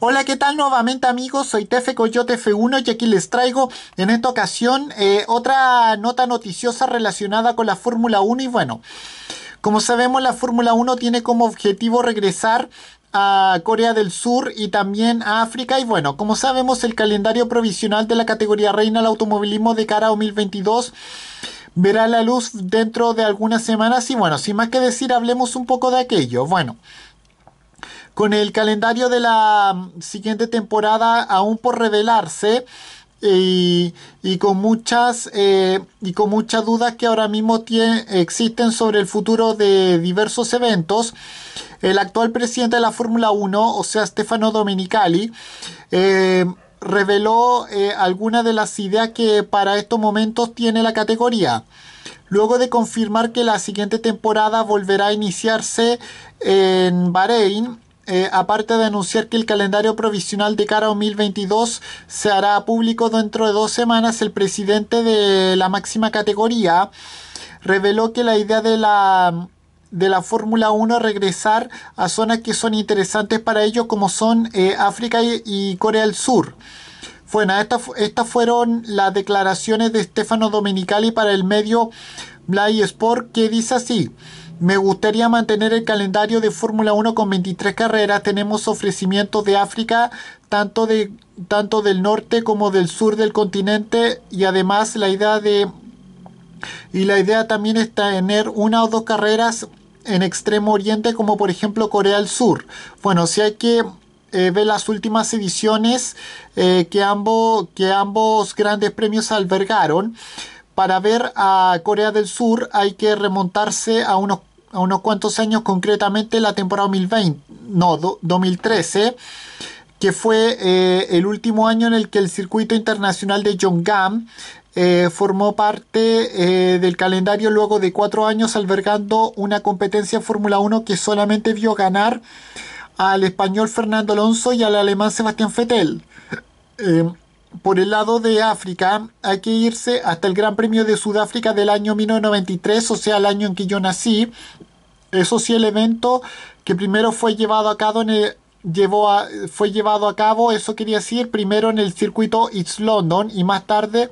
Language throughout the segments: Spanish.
Hola, ¿qué tal nuevamente amigos? Soy Tefe Coyote F1 y aquí les traigo en esta ocasión eh, otra nota noticiosa relacionada con la Fórmula 1 y bueno, como sabemos la Fórmula 1 tiene como objetivo regresar a Corea del Sur y también a África. Y bueno, como sabemos, el calendario provisional de la categoría reina del automovilismo de cara a 2022 verá la luz dentro de algunas semanas. Y bueno, sin más que decir, hablemos un poco de aquello. Bueno. Con el calendario de la mm, siguiente temporada aún por revelarse, y, con muchas y con muchas eh, dudas que ahora mismo existen sobre el futuro de diversos eventos el actual presidente de la Fórmula 1 o sea Stefano Domenicali eh, reveló eh, algunas de las ideas que para estos momentos tiene la categoría luego de confirmar que la siguiente temporada volverá a iniciarse en Bahrein eh, aparte de anunciar que el calendario provisional de cara a 2022 se hará público dentro de dos semanas, el presidente de la máxima categoría reveló que la idea de la de la Fórmula 1 regresar a zonas que son interesantes para ellos como son eh, África y, Corea del Sur. Bueno, estas fueron las declaraciones de Stefano Domenicali para el medio Blay Sport que dice así. Me gustaría mantener el calendario de Fórmula 1 con 23 carreras. Tenemos ofrecimientos de África, tanto, de, tanto del norte como del sur del continente. Y además la idea de... Y la idea también es tener una o dos carreras en Extremo Oriente, como por ejemplo Corea del Sur. Bueno, si hay que eh, ver las últimas ediciones eh, que, ambos, que ambos grandes premios albergaron para ver a Corea del Sur hay que remontarse a unos a unos cuantos años, concretamente la temporada 2020, no, 2013, que fue eh, el último año en el que el circuito internacional de Yongam eh, formó parte eh, del calendario luego de cuatro años albergando una competencia Fórmula 1 que solamente vio ganar al español Fernando Alonso y al alemán Sebastián Vettel. Eh, por el lado de África, hay que irse hasta el Gran Premio de Sudáfrica del año 1993, o sea, el año en que yo nací. Eso sí, el evento que primero fue llevado a cabo llevó fue llevado a cabo, eso quería decir, primero en el circuito East London y más tarde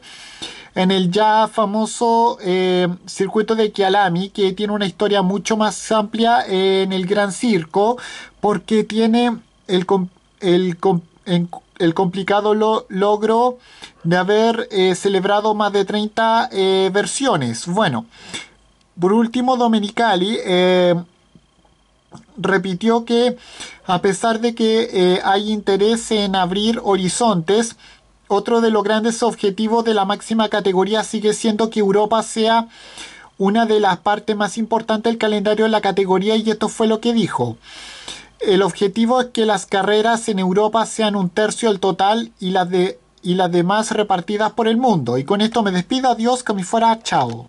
en el ya famoso eh, circuito de Kialami, que tiene una historia mucho más amplia en el Gran Circo, porque tiene el, el, el complicado logro de haber eh, celebrado más de 30 eh, versiones. Bueno, por último, Domenicali eh, repitió que a pesar de que hay interés en abrir horizontes, otro de los grandes objetivos de la máxima categoría sigue siendo que Europa sea una de las partes más importantes del calendario de la categoría y esto fue lo que dijo. El objetivo es que las carreras en Europa sean un tercio del total y las, de, y las demás repartidas por el mundo. Y con esto me despido, adiós, que me fuera, chao.